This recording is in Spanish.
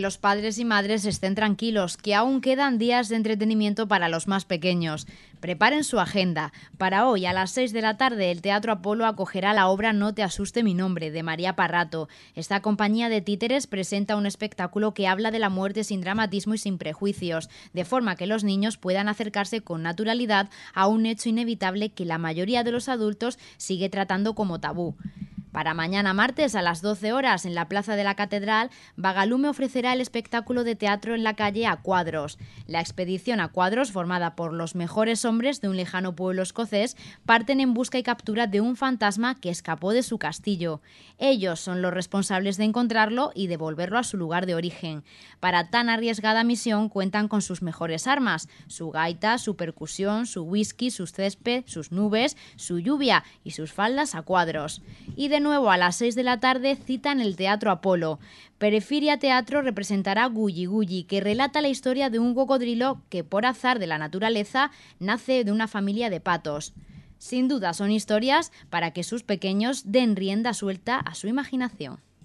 los padres y madres estén tranquilos, que aún quedan días de entretenimiento para los más pequeños. Preparen su agenda. Para hoy, a las 6 de la tarde, el Teatro Apolo acogerá la obra No te asuste mi nombre, de María Parrato. Esta compañía de títeres presenta un espectáculo que habla de la muerte sin dramatismo y sin prejuicios, de forma que los niños puedan acercarse con naturalidad a un hecho inevitable que la mayoría de los adultos sigue tratando como tabú. Para mañana martes a las 12 horas en la Plaza de la Catedral, Bagalume ofrecerá el espectáculo de teatro en la calle a cuadros. La expedición a cuadros, formada por los mejores hombres de un lejano pueblo escocés, parten en busca y captura de un fantasma que escapó de su castillo. Ellos son los responsables de encontrarlo y devolverlo a su lugar de origen. Para tan arriesgada misión cuentan con sus mejores armas, su gaita, su percusión, su whisky, sus césped, sus nubes, su lluvia y sus faldas a cuadros. Y de nuevo a las 6 de la tarde cita en el Teatro Apolo. Perefiria Teatro representará Gulli Gulli, que relata la historia de un cocodrilo que por azar de la naturaleza nace de una familia de patos. Sin duda son historias para que sus pequeños den rienda suelta a su imaginación.